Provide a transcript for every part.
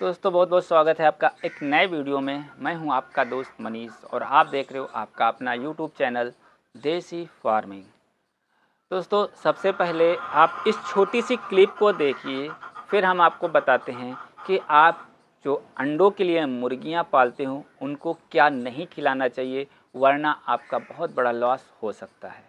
दोस्तों बहुत बहुत स्वागत है आपका एक नए वीडियो में मैं हूं आपका दोस्त मनीष और आप देख रहे हो आपका अपना यूट्यूब चैनल देसी फार्मिंग दोस्तों सबसे पहले आप इस छोटी सी क्लिप को देखिए फिर हम आपको बताते हैं कि आप जो अंडों के लिए मुर्गियां पालते हो उनको क्या नहीं खिलाना चाहिए वरना आपका बहुत बड़ा लॉस हो सकता है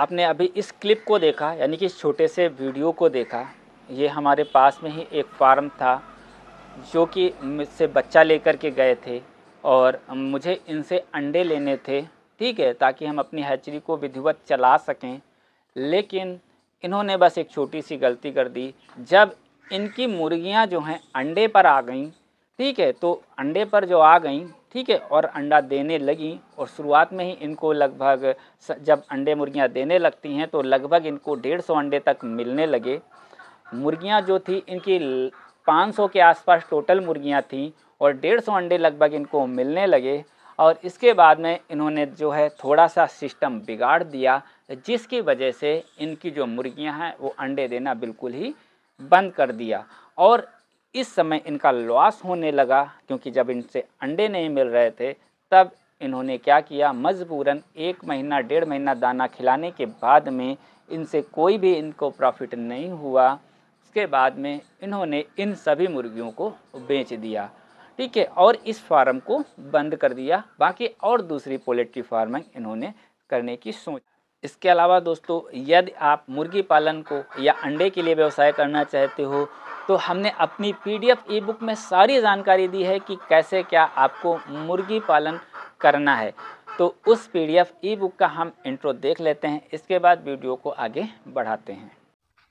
आपने अभी इस क्लिप को देखा यानी कि छोटे से वीडियो को देखा ये हमारे पास में ही एक फार्म था जो कि मुझसे बच्चा लेकर के गए थे और मुझे इनसे अंडे लेने थे ठीक है ताकि हम अपनी हैचरी को विधिवत चला सकें लेकिन इन्होंने बस एक छोटी सी गलती कर दी जब इनकी मुर्गियां जो हैं अंडे पर आ गईं ठीक है तो अंडे पर जो आ गईं ठीक है और अंडा देने लगी और शुरुआत में ही इनको लगभग जब अंडे मुर्गियां देने लगती हैं तो लगभग इनको डेढ़ सौ अंडे तक मिलने लगे मुर्गियां जो थी इनकी पाँच सौ के आसपास टोटल मुर्गियां थीं और डेढ़ सौ अंडे लगभग इनको मिलने लगे और इसके बाद में इन्होंने जो है थोड़ा सा सिस्टम बिगाड़ दिया जिसकी वजह से इनकी जो मुर्गियाँ हैं वो अंडे देना बिल्कुल ही बंद कर दिया और इस समय इनका लॉस होने लगा क्योंकि जब इनसे अंडे नहीं मिल रहे थे तब इन्होंने क्या किया मजबूरन एक महीना डेढ़ महीना दाना खिलाने के बाद में इनसे कोई भी इनको प्रॉफिट नहीं हुआ उसके बाद में इन्होंने इन सभी मुर्गियों को बेच दिया ठीक है और इस फार्म को बंद कर दिया बाकी और दूसरी पोल्ट्री फार्मिंग इन्होंने करने की सोच इसके अलावा दोस्तों यदि आप मुर्गी पालन को या अंडे के लिए व्यवसाय करना चाहते हो तो हमने अपनी पीडीएफ ईबुक में सारी जानकारी दी है कि कैसे क्या आपको मुर्गी पालन करना है तो उस पीडीएफ ईबुक का हम इंट्रो देख लेते हैं इसके बाद वीडियो को आगे बढ़ाते हैं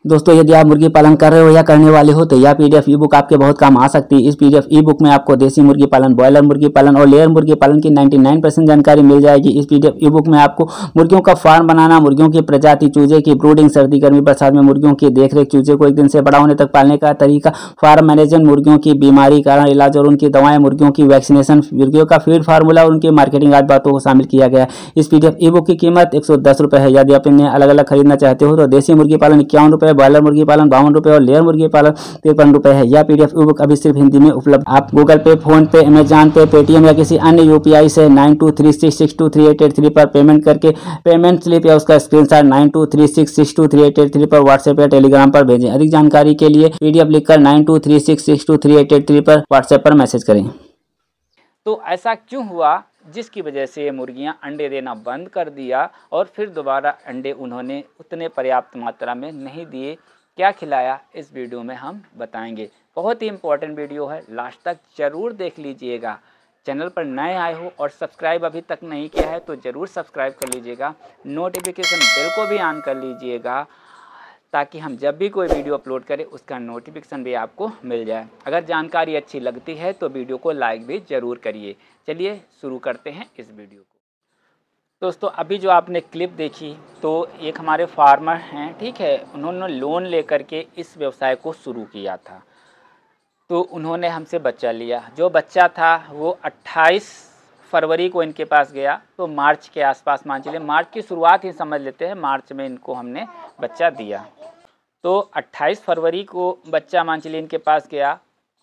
दोस्तों यदि आप मुर्गी पालन कर रहे हो या करने वाले हो तो यह पीडीएफ ई बुक आपके बहुत काम आ सकती है इस पीडीएफ ई बुक में आपको देसी मुर्गी पालन बॉयलर मुर्गी पालन और लेयर मुर्गी पालन की 99 परसेंट जानकारी मिल जाएगी इस पीडीएफ ई बुक में आपको मुर्गियों का फार्म बनाना मुर्गियों की प्रजाति चूजे की ब्रूडिंग सर्दी गर्मी बरसात में मुर्गियों की देखरेख चूजे को एक दिन से बड़ा होने तक पालने का तरीका फार्म मैनेजमेंट मुर्गियों की बीमारी कारण इलाज और उनकी दवाएं मुर्गियों की वैक्सीनेशन मुर्गियों का फीड फार्मूला और उनकी मार्केटिंग आदि बातों को शामिल किया गया इस पीडीएफ ई बुक की कीमत एक है यदि आप इन्हें अलग अलग खरीदना चाहते हो तो देसी मुर्गी पालन इक्यावन रुपये रुपये बॉयलर मुर्गी पालन बावन रुपये और लेयर मुर्गी पालन तिरपन रुपये है यह पीडीएफ ई बुक अभी सिर्फ हिंदी में उपलब्ध आप गूगल पे फोन पे अमेजॉन पे पेटीएम या किसी अन्य यूपीआई से nine two three six six two three eight eight three पर पेमेंट करके पेमेंट स्लिप या उसका screenshot nine two three six six two three eight eight three पर व्हाट्सएप या टेलीग्राम पर भेजें अधिक जानकारी के लिए पीडीएफ लिखकर nine two three six six two three eight eight three पर व्हाट्सएप पर मैसेज करें तो ऐसा क्यों हुआ जिसकी वजह से ये मुर्गियां अंडे देना बंद कर दिया और फिर दोबारा अंडे उन्होंने उतने पर्याप्त मात्रा में नहीं दिए क्या खिलाया इस वीडियो में हम बताएंगे बहुत ही इंपॉर्टेंट वीडियो है लास्ट तक ज़रूर देख लीजिएगा चैनल पर नए आए हो और सब्सक्राइब अभी तक नहीं किया है तो ज़रूर सब्सक्राइब कर लीजिएगा नोटिफिकेशन बिल को भी ऑन कर लीजिएगा ताकि हम जब भी कोई वीडियो अपलोड करें उसका नोटिफिकेशन भी आपको मिल जाए अगर जानकारी अच्छी लगती है तो वीडियो को लाइक भी ज़रूर करिए चलिए शुरू करते हैं इस वीडियो को दोस्तों अभी जो आपने क्लिप देखी तो एक हमारे फार्मर हैं ठीक है उन्होंने लोन ले के इस व्यवसाय को शुरू किया था तो उन्होंने हमसे बच्चा लिया जो बच्चा था वो 28 फरवरी को इनके पास गया तो मार्च के आसपास मान चलिए मार्च की शुरुआत ही समझ लेते हैं मार्च में इनको हमने बच्चा दिया तो 28 फरवरी को बच्चा मान चलिए इनके पास गया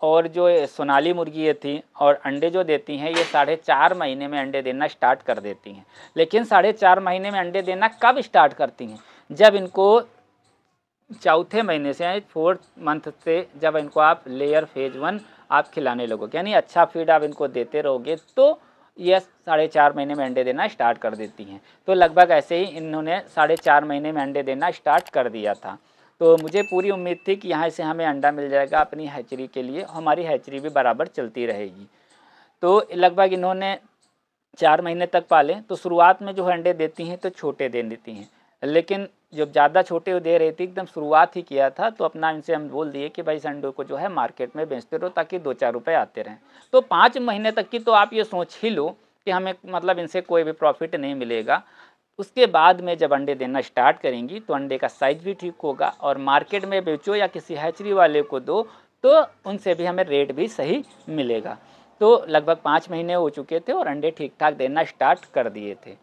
और जो सोनाली मुर्गी थी और अंडे जो देती हैं ये साढ़े चार महीने में अंडे देना स्टार्ट कर देती हैं लेकिन साढ़े चार महीने में अंडे देना कब स्टार्ट करती हैं जब इनको चौथे महीने से फोर्थ मंथ से जब इनको आप लेयर फेज वन आप खिलाने लगोगे यानी अच्छा फीड आप इनको देते रहोगे तो ये साढ़े चार महीने में अंडे देना स्टार्ट कर देती हैं तो लगभग ऐसे ही इन्होंने साढ़े चार महीने में अंडे देना स्टार्ट कर दिया था तो मुझे पूरी उम्मीद थी कि यहाँ से हमें अंडा मिल जाएगा अपनी हैचरी के लिए हमारी हैचरी भी बराबर चलती रहेगी तो लगभग इन्होंने चार महीने तक पालें तो शुरुआत में जो अंडे देती हैं तो छोटे दे देती हैं लेकिन जब ज़्यादा छोटे दे रही थी एकदम शुरुआत ही किया था तो अपना इनसे हम बोल दिए कि भाई इस अंडों को जो है मार्केट में बेचते रहो ताकि दो चार रुपये आते रहें तो पाँच महीने तक की तो आप ये सोच ही लो कि हमें मतलब इनसे कोई भी प्रॉफिट नहीं मिलेगा उसके बाद में जब अंडे देना स्टार्ट करेंगी तो अंडे का साइज भी ठीक होगा और मार्केट में बेचो या किसी हैचरी वाले को दो तो उनसे भी हमें रेट भी सही मिलेगा तो लगभग पाँच महीने हो चुके थे और अंडे ठीक ठाक देना स्टार्ट कर दिए थे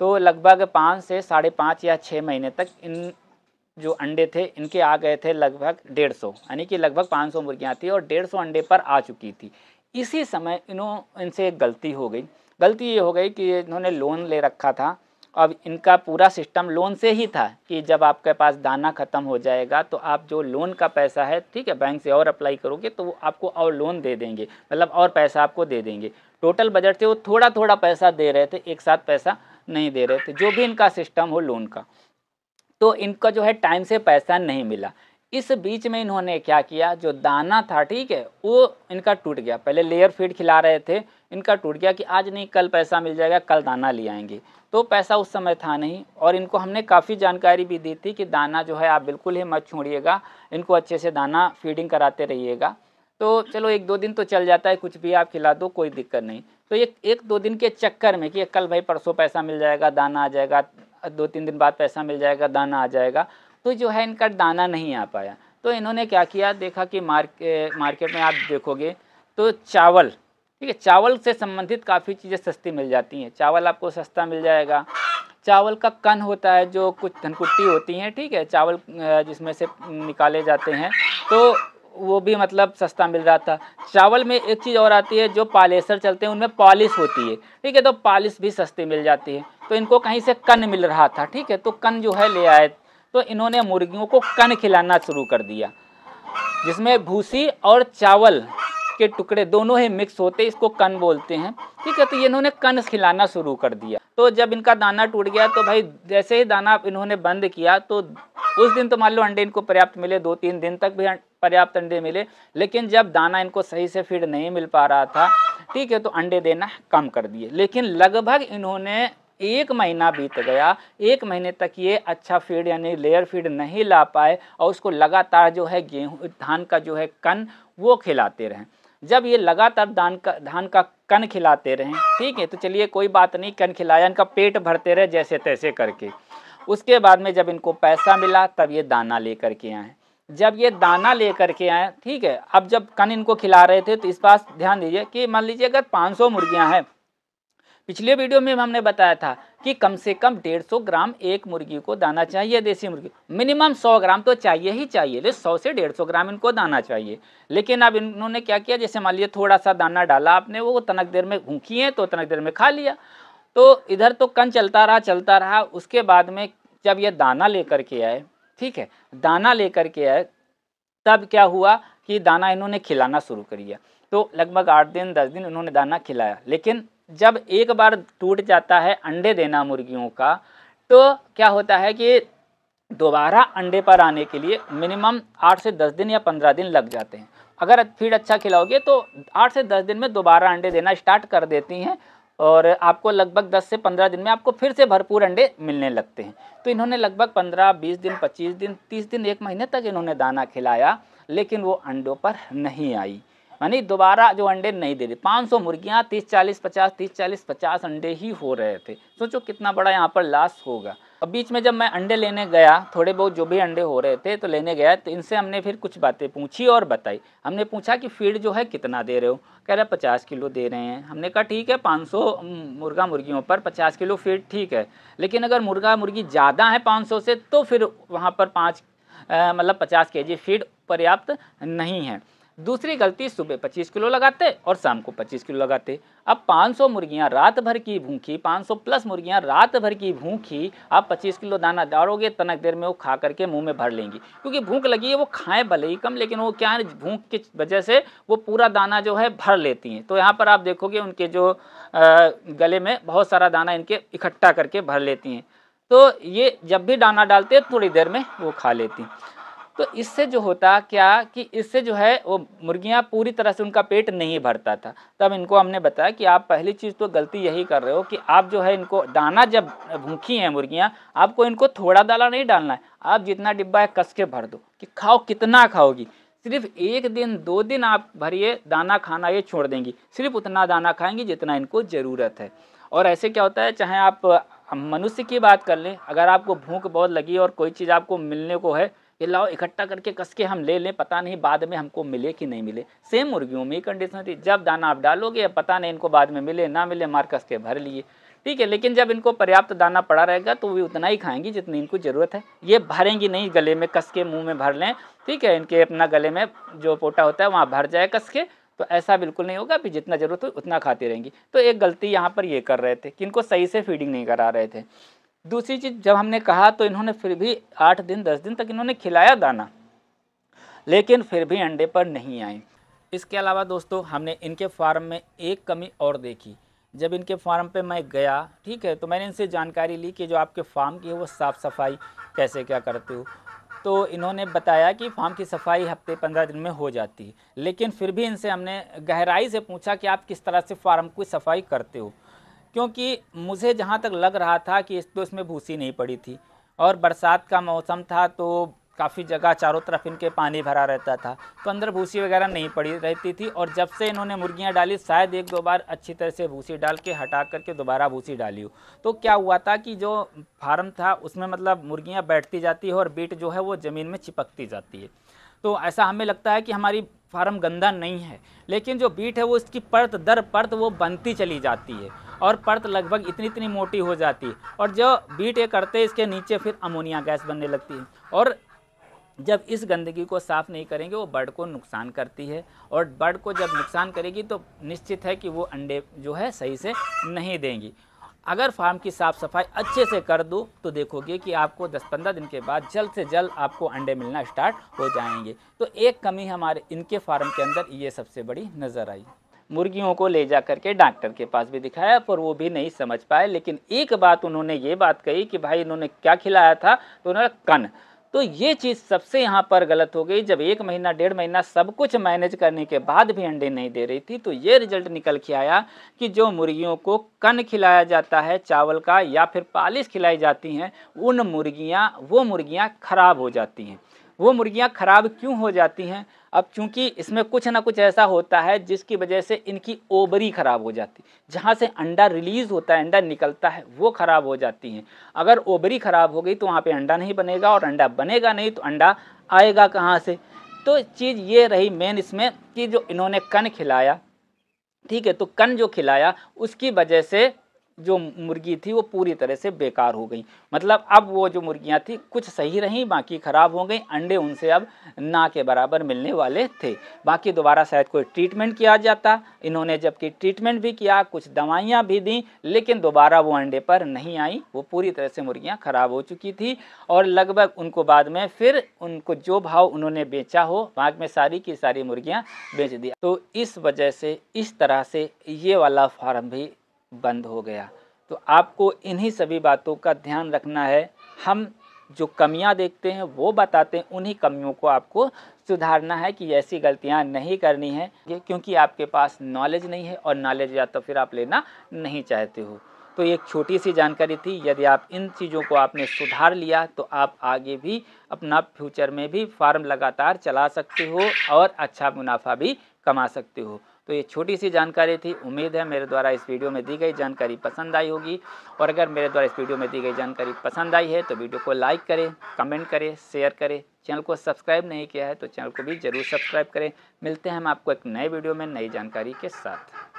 तो लगभग पाँच से साढ़े पाँच या छः महीने तक इन जो अंडे थे इनके आ गए थे लगभग डेढ़ सौ यानी कि लगभग पाँच सौ मुर्गियाँ थी और डेढ़ सौ अंडे पर आ चुकी थी इसी समय इन्हों इनसे एक गलती हो गई गलती ये हो गई कि इन्होंने लोन ले रखा था अब इनका पूरा सिस्टम लोन से ही था कि जब आपके पास दाना ख़त्म हो जाएगा तो आप जो लोन का पैसा है ठीक है बैंक से और अप्लाई करोगे तो वो आपको और लोन दे देंगे मतलब और पैसा आपको दे देंगे टोटल बजट से वो थोड़ा थोड़ा पैसा दे रहे थे एक साथ पैसा नहीं दे रहे थे जो भी इनका सिस्टम हो लोन का तो इनका जो है टाइम से पैसा नहीं मिला इस बीच में इन्होंने क्या किया जो दाना था ठीक है वो इनका टूट गया पहले लेयर फीड खिला रहे थे इनका टूट गया कि आज नहीं कल पैसा मिल जाएगा कल दाना ले आएंगे तो पैसा उस समय था नहीं और इनको हमने काफ़ी जानकारी भी दी थी कि दाना जो है आप बिल्कुल ही मत छोड़िएगा इनको अच्छे से दाना फीडिंग कराते रहिएगा तो चलो एक दो दिन तो चल जाता है कुछ भी आप खिला दो कोई दिक्कत नहीं तो एक एक दो दिन के चक्कर में कि कल भाई परसों पैसा मिल जाएगा दाना आ जाएगा दो तीन दिन बाद पैसा मिल जाएगा दाना आ जाएगा तो जो है इनका दाना नहीं आ पाया तो इन्होंने क्या किया देखा कि मार्के, मार्केट में आप देखोगे तो चावल ठीक है चावल से संबंधित काफ़ी चीज़ें सस्ती मिल जाती हैं चावल आपको सस्ता मिल जाएगा चावल का कन होता है जो कुछ धनकुट्टी होती हैं ठीक है चावल जिसमें से निकाले जाते हैं तो वो भी मतलब सस्ता मिल रहा था चावल में एक चीज़ और आती है जो पालेसर चलते हैं उनमें पॉलिश होती है ठीक है तो पॉलिश भी सस्ती मिल जाती है तो इनको कहीं से कन मिल रहा था ठीक है तो कन जो है ले आए तो इन्होंने मुर्गियों को कन खिलाना शुरू कर दिया जिसमें भूसी और चावल के टुकड़े दोनों ही मिक्स होते इसको कन बोलते हैं ठीक है तो इन्होंने कन खिलाना शुरू कर दिया तो जब इनका दाना टूट गया तो भाई जैसे ही दाना इन्होंने बंद किया तो उस दिन तो मान लो अंडे इनको पर्याप्त मिले दो तीन दिन तक भी अं-, पर्याप्त अंडे मिले लेकिन जब दाना इनको सही से फीड नहीं मिल पा रहा था ठीक है तो अंडे देना कम कर दिए लेकिन लगभग इन्होंने एक महीना बीत गया एक महीने तक ये अच्छा फीड यानी लेयर फीड नहीं ला पाए और उसको लगातार जो है गेहूँ धान का जो है कन वो खिलाते रहें जब ये लगातार धान का धान का कन खिलाते रहें ठीक है तो चलिए कोई बात नहीं कन खिलाया इनका पेट भरते रहे जैसे तैसे करके उसके बाद में जब इनको पैसा मिला तब ये दाना लेकर के आए जब ये दाना लेकर के आए ठीक है अब जब कन इनको खिला रहे थे तो इस पास ध्यान दीजिए कि मान लीजिए अगर 500 मुर्गियां हैं पिछले वीडियो में हमने बताया था कि कम से कम 150 ग्राम एक मुर्गी को दाना चाहिए देसी मुर्गी मिनिमम 100 ग्राम तो चाहिए ही चाहिए ले 100 से 150 ग्राम इनको दाना चाहिए लेकिन अब इन्होंने क्या किया जैसे मान लिया थोड़ा सा दाना डाला आपने वो तनक देर में घूखी है तो तनक देर में खा लिया तो इधर तो कन चलता रहा चलता रहा उसके बाद में जब ये दाना लेकर के आए ठीक है दाना लेकर के आए तब क्या हुआ कि दाना इन्होंने खिलाना शुरू कर दिया तो लगभग आठ दिन दस दिन इन्होंने दाना खिलाया लेकिन जब एक बार टूट जाता है अंडे देना मुर्गियों का तो क्या होता है कि दोबारा अंडे पर आने के लिए मिनिमम आठ से दस दिन या पंद्रह दिन लग जाते हैं अगर फीड अच्छा खिलाओगे तो आठ से दस दिन में दोबारा अंडे देना स्टार्ट कर देती हैं और आपको लगभग दस से पंद्रह दिन में आपको फिर से भरपूर अंडे मिलने लगते हैं तो इन्होंने लगभग पंद्रह बीस दिन पच्चीस दिन तीस दिन एक महीने तक इन्होंने दाना खिलाया लेकिन वो अंडों पर नहीं आई यानी दोबारा जो अंडे नहीं दे रही पाँच सौ मुर्गियाँ तीस चालीस पचास तीस चालीस पचास अंडे ही हो रहे थे सोचो कितना बड़ा यहाँ पर लाश होगा अब बीच में जब मैं अंडे लेने गया थोड़े बहुत जो भी अंडे हो रहे थे तो लेने गया तो इनसे हमने फिर कुछ बातें पूछी और बताई हमने पूछा कि फीड जो है कितना दे रहे हो कह रहे पचास किलो दे रहे हैं हमने कहा ठीक है पाँच सौ मुर्गा मुर्गियों पर पचास किलो फीड ठीक है लेकिन अगर मुर्गा मुर्गी ज़्यादा है पाँच सौ से तो फिर वहाँ पर पाँच मतलब पचास के जी फीड पर्याप्त नहीं है दूसरी गलती सुबह 25 किलो लगाते और शाम को 25 किलो लगाते अब 500 मुर्गियां रात भर की भूखी 500 प्लस मुर्गियां रात भर की भूखी आप 25 किलो दाना डालोगे तनक देर में वो खा करके मुंह में भर लेंगी क्योंकि भूख लगी है वो खाएं भले ही कम लेकिन वो क्या है भूख की वजह से वो पूरा दाना जो है भर लेती हैं तो यहाँ पर आप देखोगे उनके जो गले में बहुत सारा दाना इनके इकट्ठा करके भर लेती हैं तो ये जब भी दाना डालते हैं थोड़ी देर में वो खा लेती हैं तो इससे जो होता क्या कि इससे जो है वो मुर्गियाँ पूरी तरह से उनका पेट नहीं भरता था तब इनको हमने बताया कि आप पहली चीज़ तो गलती यही कर रहे हो कि आप जो है इनको दाना जब भूखी हैं मुर्गियाँ आपको इनको थोड़ा दाना नहीं डालना है आप जितना डिब्बा है कस के भर दो कि खाओ कितना खाओगी सिर्फ एक दिन दो दिन आप भरिए दाना खाना ये छोड़ देंगी सिर्फ उतना दाना खाएंगी जितना इनको ज़रूरत है और ऐसे क्या होता है चाहे आप मनुष्य की बात कर लें अगर आपको भूख बहुत लगी और कोई चीज़ आपको मिलने को है कि लाओ इकट्ठा करके कस के हम ले लें पता नहीं बाद में हमको मिले कि नहीं मिले सेम मुर्गियों में ही कंडीशन थी जब दाना आप डालोगे पता नहीं इनको बाद में मिले ना मिले मार कस के भर लिए ठीक है लेकिन जब इनको पर्याप्त दाना पड़ा रहेगा तो वे उतना ही खाएंगी जितनी इनको ज़रूरत है ये भरेंगी नहीं गले में कस के मुँह में भर लें ठीक है इनके अपना गले में जो पोटा होता है वहाँ भर जाए कस के तो ऐसा बिल्कुल नहीं होगा भी जितना ज़रूरत हो उतना खाती रहेंगी तो एक गलती यहाँ पर ये कर रहे थे कि इनको सही से फीडिंग नहीं करा रहे थे दूसरी चीज़ जब हमने कहा तो इन्होंने फिर भी आठ दिन दस दिन तक इन्होंने खिलाया दाना लेकिन फिर भी अंडे पर नहीं आई इसके अलावा दोस्तों हमने इनके फार्म में एक कमी और देखी जब इनके फार्म पे मैं गया ठीक है तो मैंने इनसे जानकारी ली कि जो आपके फार्म की है वो साफ़ सफाई कैसे क्या करते हो तो इन्होंने बताया कि फार्म की सफाई हफ्ते पंद्रह दिन में हो जाती है लेकिन फिर भी इनसे हमने गहराई से पूछा कि आप किस तरह से फार्म की सफाई करते हो क्योंकि मुझे जहाँ तक लग रहा था कि इस तो इसमें भूसी नहीं पड़ी थी और बरसात का मौसम था तो काफ़ी जगह चारों तरफ इनके पानी भरा रहता था तो अंदर भूसी वगैरह नहीं पड़ी रहती थी और जब से इन्होंने मुर्गियाँ डाली शायद एक दो बार अच्छी तरह से भूसी डाल के हटा करके दोबारा भूसी डाली हो तो क्या हुआ था कि जो फार्म था उसमें मतलब मुर्गियाँ बैठती जाती है और बीट जो है वो ज़मीन में चिपकती जाती है तो ऐसा हमें लगता है कि हमारी फार्म गंदा नहीं है लेकिन जो बीट है वो इसकी परत दर परत वो बनती चली जाती है और परत लगभग इतनी इतनी मोटी हो जाती है और जो बीट ये करते इसके नीचे फिर अमोनिया गैस बनने लगती है और जब इस गंदगी को साफ़ नहीं करेंगे वो बर्ड को नुकसान करती है और बर्ड को जब नुकसान करेगी तो निश्चित है कि वो अंडे जो है सही से नहीं देंगी अगर फार्म की साफ़ सफाई अच्छे से कर दो तो देखोगे कि आपको 10-15 दिन के बाद जल्द से जल्द आपको अंडे मिलना स्टार्ट हो जाएंगे तो एक कमी हमारे इनके फार्म के अंदर ये सबसे बड़ी नज़र आई मुर्गियों को ले जा करके डॉक्टर के पास भी दिखाया पर वो भी नहीं समझ पाए लेकिन एक बात उन्होंने ये बात कही कि भाई इन्होंने क्या खिलाया था तो उन्होंने कन तो ये चीज़ सबसे यहाँ पर गलत हो गई जब एक महीना डेढ़ महीना सब कुछ मैनेज करने के बाद भी अंडे नहीं दे रही थी तो ये रिजल्ट निकल के आया कि जो मुर्गियों को कन खिलाया जाता है चावल का या फिर पालिश खिलाई जाती हैं उन मुर्गियाँ वो मुर्गियाँ खराब हो जाती हैं वो मुर्गियाँ ख़राब क्यों हो जाती हैं अब चूंकि इसमें कुछ ना कुछ ऐसा होता है जिसकी वजह से इनकी ओबरी ख़राब हो जाती जहाँ से अंडा रिलीज़ होता है अंडा निकलता है वो ख़राब हो जाती हैं अगर ओबरी ख़राब हो गई तो वहाँ पे अंडा नहीं बनेगा और अंडा बनेगा नहीं तो अंडा आएगा कहाँ से तो चीज़ ये रही मेन इसमें कि जो इन्होंने कन खिलाया ठीक है तो कन जो खिलाया उसकी वजह से जो मुर्गी थी वो पूरी तरह से बेकार हो गई मतलब अब वो जो मुर्गियाँ थी कुछ सही रहीं बाकी ख़राब हो गई अंडे उनसे अब ना के बराबर मिलने वाले थे बाकी दोबारा शायद कोई ट्रीटमेंट किया जाता इन्होंने जबकि ट्रीटमेंट भी किया कुछ दवाइयाँ भी दी लेकिन दोबारा वो अंडे पर नहीं आई वो पूरी तरह से मुर्गियाँ ख़राब हो चुकी थी और लगभग उनको बाद में फिर उनको जो भाव उन्होंने बेचा हो बाद में सारी की सारी मुर्गियाँ बेच दिया तो इस वजह से इस तरह से ये वाला फार्म भी बंद हो गया तो आपको इन्हीं सभी बातों का ध्यान रखना है हम जो कमियां देखते हैं वो बताते हैं उन्हीं कमियों को आपको सुधारना है कि ऐसी गलतियां नहीं करनी है क्योंकि आपके पास नॉलेज नहीं है और नॉलेज या तो फिर आप लेना नहीं चाहते हो तो एक छोटी सी जानकारी थी यदि आप इन चीज़ों को आपने सुधार लिया तो आप आगे भी अपना फ्यूचर में भी फार्म लगातार चला सकते हो और अच्छा मुनाफा भी कमा सकते हो तो ये छोटी सी जानकारी थी उम्मीद है मेरे द्वारा इस वीडियो में दी गई जानकारी पसंद आई होगी और अगर मेरे द्वारा इस वीडियो में दी गई जानकारी पसंद आई है तो वीडियो को लाइक करें कमेंट करें शेयर करें चैनल को सब्सक्राइब नहीं किया है तो चैनल को भी ज़रूर सब्सक्राइब करें मिलते हैं हम आपको एक नए वीडियो में नई जानकारी के साथ